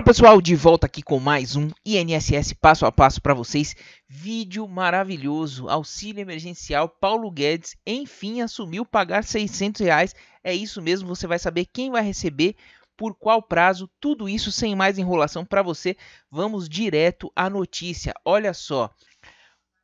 Fala pessoal, de volta aqui com mais um INSS passo a passo para vocês. Vídeo maravilhoso, auxílio emergencial, Paulo Guedes enfim assumiu pagar 600 reais. É isso mesmo, você vai saber quem vai receber, por qual prazo, tudo isso sem mais enrolação para você. Vamos direto à notícia, olha só.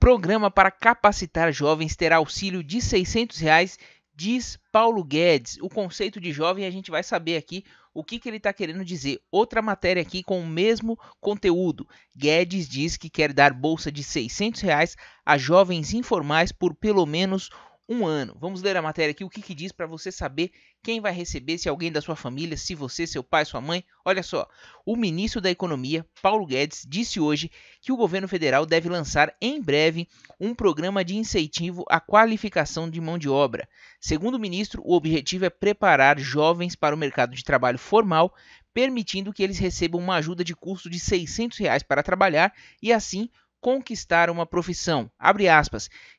Programa para capacitar jovens terá auxílio de 600 reais Diz Paulo Guedes, o conceito de jovem, a gente vai saber aqui o que, que ele está querendo dizer. Outra matéria aqui com o mesmo conteúdo. Guedes diz que quer dar bolsa de 600 reais a jovens informais por pelo menos um ano. Vamos ler a matéria aqui, o que, que diz para você saber quem vai receber, se alguém da sua família, se você, seu pai, sua mãe. Olha só, o ministro da Economia, Paulo Guedes, disse hoje que o governo federal deve lançar em breve um programa de incentivo à qualificação de mão de obra. Segundo o ministro, o objetivo é preparar jovens para o mercado de trabalho formal, permitindo que eles recebam uma ajuda de custo de R$ 600 reais para trabalhar e assim conquistar uma profissão.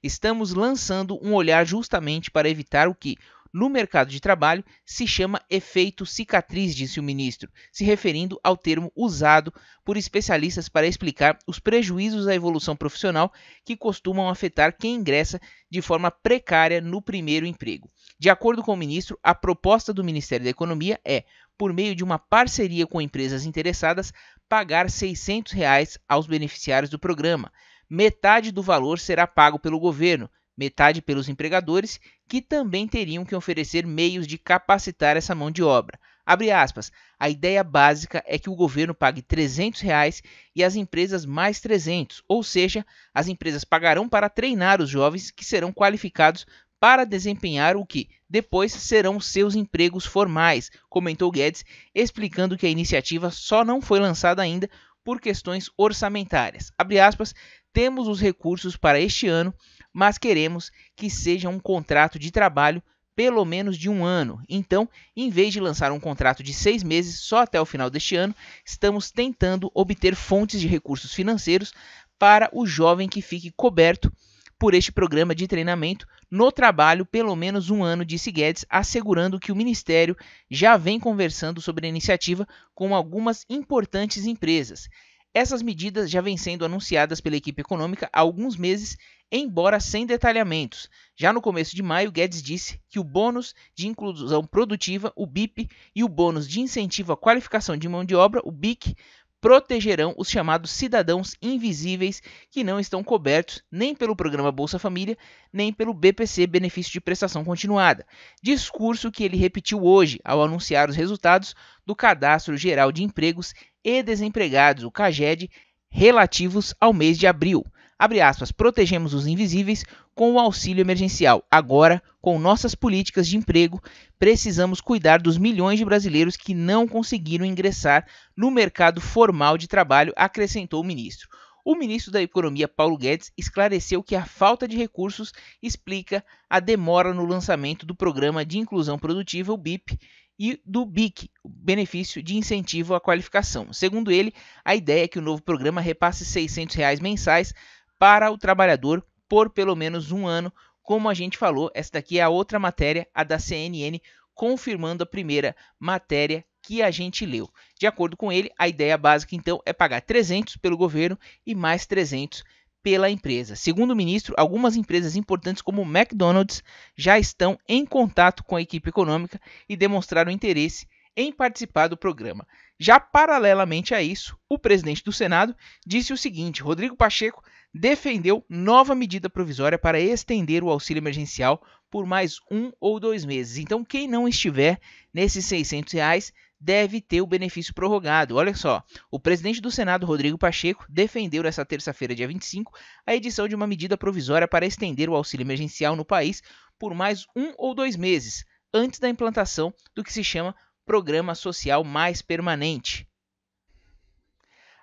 Estamos lançando um olhar justamente para evitar o que no mercado de trabalho se chama efeito cicatriz, disse o ministro, se referindo ao termo usado por especialistas para explicar os prejuízos à evolução profissional que costumam afetar quem ingressa de forma precária no primeiro emprego. De acordo com o ministro, a proposta do Ministério da Economia é, por meio de uma parceria com empresas interessadas, pagar R$ 600 reais aos beneficiários do programa. Metade do valor será pago pelo governo, metade pelos empregadores, que também teriam que oferecer meios de capacitar essa mão de obra. Abre aspas. A ideia básica é que o governo pague 300 reais e as empresas mais 300, ou seja, as empresas pagarão para treinar os jovens que serão qualificados para desempenhar o que depois serão seus empregos formais, comentou Guedes, explicando que a iniciativa só não foi lançada ainda por questões orçamentárias. Abre aspas. Temos os recursos para este ano mas queremos que seja um contrato de trabalho pelo menos de um ano. Então, em vez de lançar um contrato de seis meses só até o final deste ano, estamos tentando obter fontes de recursos financeiros para o jovem que fique coberto por este programa de treinamento no trabalho pelo menos um ano, disse Guedes, assegurando que o Ministério já vem conversando sobre a iniciativa com algumas importantes empresas. Essas medidas já vêm sendo anunciadas pela equipe econômica há alguns meses embora sem detalhamentos. Já no começo de maio, Guedes disse que o bônus de inclusão produtiva, o BIP, e o bônus de incentivo à qualificação de mão de obra, o BIC, protegerão os chamados cidadãos invisíveis que não estão cobertos nem pelo programa Bolsa Família, nem pelo BPC Benefício de Prestação Continuada. Discurso que ele repetiu hoje ao anunciar os resultados do Cadastro Geral de Empregos e Desempregados, o CAGED, relativos ao mês de abril abre aspas, protegemos os invisíveis com o auxílio emergencial. Agora, com nossas políticas de emprego, precisamos cuidar dos milhões de brasileiros que não conseguiram ingressar no mercado formal de trabalho, acrescentou o ministro. O ministro da Economia, Paulo Guedes, esclareceu que a falta de recursos explica a demora no lançamento do Programa de Inclusão Produtiva, o BIP, e do BIC, Benefício de Incentivo à Qualificação. Segundo ele, a ideia é que o novo programa repasse R$ 600 mensais para o trabalhador por pelo menos um ano. Como a gente falou, essa daqui é a outra matéria, a da CNN, confirmando a primeira matéria que a gente leu. De acordo com ele, a ideia básica então é pagar 300 pelo governo e mais 300 pela empresa. Segundo o ministro, algumas empresas importantes como o McDonald's já estão em contato com a equipe econômica e demonstraram interesse em participar do programa. Já paralelamente a isso, o presidente do Senado disse o seguinte: Rodrigo Pacheco defendeu nova medida provisória para estender o auxílio emergencial por mais um ou dois meses. Então, quem não estiver nesses 600 reais deve ter o benefício prorrogado. Olha só, o presidente do Senado, Rodrigo Pacheco, defendeu nesta terça-feira, dia 25, a edição de uma medida provisória para estender o auxílio emergencial no país por mais um ou dois meses, antes da implantação do que se chama Programa Social Mais Permanente.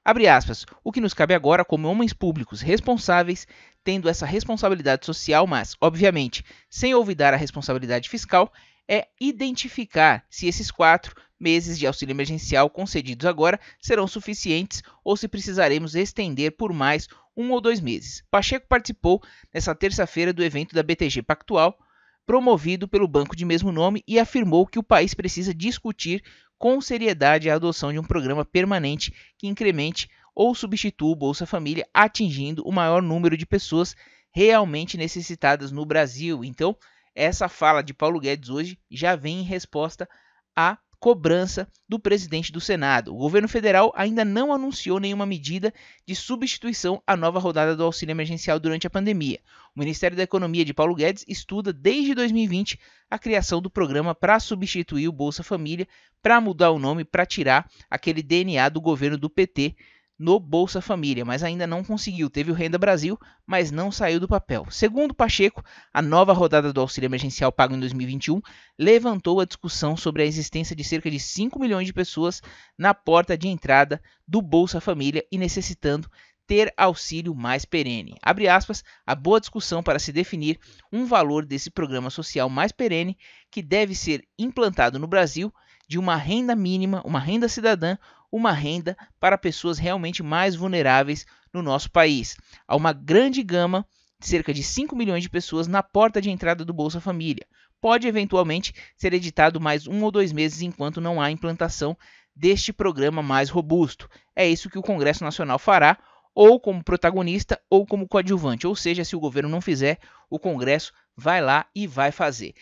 Abre aspas. O que nos cabe agora, como homens públicos responsáveis, tendo essa responsabilidade social, mas, obviamente, sem olvidar a responsabilidade fiscal, é identificar se esses quatro meses de auxílio emergencial concedidos agora serão suficientes ou se precisaremos estender por mais um ou dois meses. Pacheco participou nessa terça-feira do evento da BTG Pactual, promovido pelo banco de mesmo nome, e afirmou que o país precisa discutir com seriedade a adoção de um programa permanente que incremente ou substitua o Bolsa Família, atingindo o maior número de pessoas realmente necessitadas no Brasil. Então, essa fala de Paulo Guedes hoje já vem em resposta a cobrança do presidente do Senado. O governo federal ainda não anunciou nenhuma medida de substituição à nova rodada do auxílio emergencial durante a pandemia. O Ministério da Economia de Paulo Guedes estuda desde 2020 a criação do programa para substituir o Bolsa Família, para mudar o nome, para tirar aquele DNA do governo do PT no Bolsa Família, mas ainda não conseguiu. Teve o Renda Brasil, mas não saiu do papel. Segundo Pacheco, a nova rodada do auxílio emergencial pago em 2021 levantou a discussão sobre a existência de cerca de 5 milhões de pessoas na porta de entrada do Bolsa Família e necessitando ter auxílio mais perene. Abre aspas, a boa discussão para se definir um valor desse programa social mais perene que deve ser implantado no Brasil de uma renda mínima, uma renda cidadã uma renda para pessoas realmente mais vulneráveis no nosso país. Há uma grande gama cerca de 5 milhões de pessoas na porta de entrada do Bolsa Família. Pode eventualmente ser editado mais um ou dois meses enquanto não há implantação deste programa mais robusto. É isso que o Congresso Nacional fará, ou como protagonista ou como coadjuvante, ou seja, se o governo não fizer, o Congresso vai lá e vai fazer.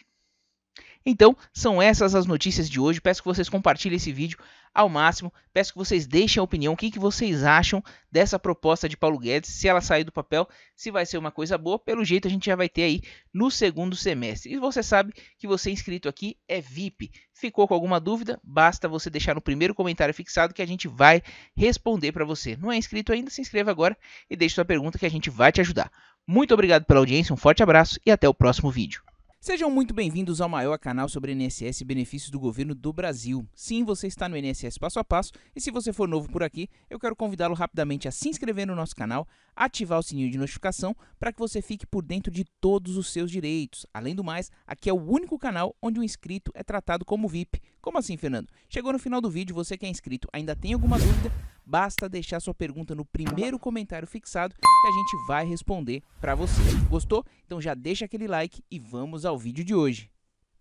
Então, são essas as notícias de hoje. Peço que vocês compartilhem esse vídeo ao máximo. Peço que vocês deixem a opinião, o que, que vocês acham dessa proposta de Paulo Guedes, se ela sair do papel, se vai ser uma coisa boa. Pelo jeito, a gente já vai ter aí no segundo semestre. E você sabe que você inscrito aqui é VIP. Ficou com alguma dúvida? Basta você deixar no primeiro comentário fixado que a gente vai responder para você. Não é inscrito ainda? Se inscreva agora e deixe sua pergunta que a gente vai te ajudar. Muito obrigado pela audiência, um forte abraço e até o próximo vídeo. Sejam muito bem-vindos ao maior canal sobre INSS e benefícios do governo do Brasil. Sim, você está no INSS Passo a Passo e se você for novo por aqui, eu quero convidá-lo rapidamente a se inscrever no nosso canal, ativar o sininho de notificação para que você fique por dentro de todos os seus direitos. Além do mais, aqui é o único canal onde um inscrito é tratado como VIP. Como assim, Fernando? Chegou no final do vídeo, você que é inscrito ainda tem alguma dúvida? Basta deixar sua pergunta no primeiro comentário fixado que a gente vai responder para você. Gostou? Então já deixa aquele like e vamos ao vídeo de hoje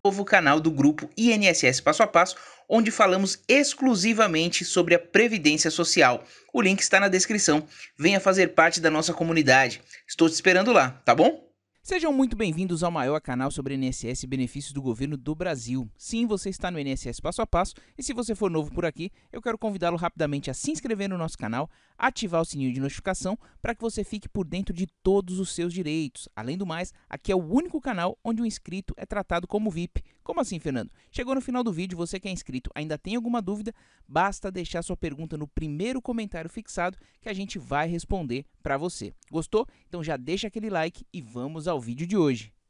novo canal do grupo INSS Passo a Passo, onde falamos exclusivamente sobre a previdência social. O link está na descrição. Venha fazer parte da nossa comunidade. Estou te esperando lá, tá bom? Sejam muito bem-vindos ao maior canal sobre INSS e benefícios do governo do Brasil. Sim, você está no INSS Passo a Passo e se você for novo por aqui, eu quero convidá-lo rapidamente a se inscrever no nosso canal, ativar o sininho de notificação para que você fique por dentro de todos os seus direitos. Além do mais, aqui é o único canal onde o inscrito é tratado como VIP. Como assim, Fernando? Chegou no final do vídeo, você que é inscrito ainda tem alguma dúvida? Basta deixar sua pergunta no primeiro comentário fixado que a gente vai responder para você. Gostou? Então já deixa aquele like e vamos ao ao vídeo de hoje.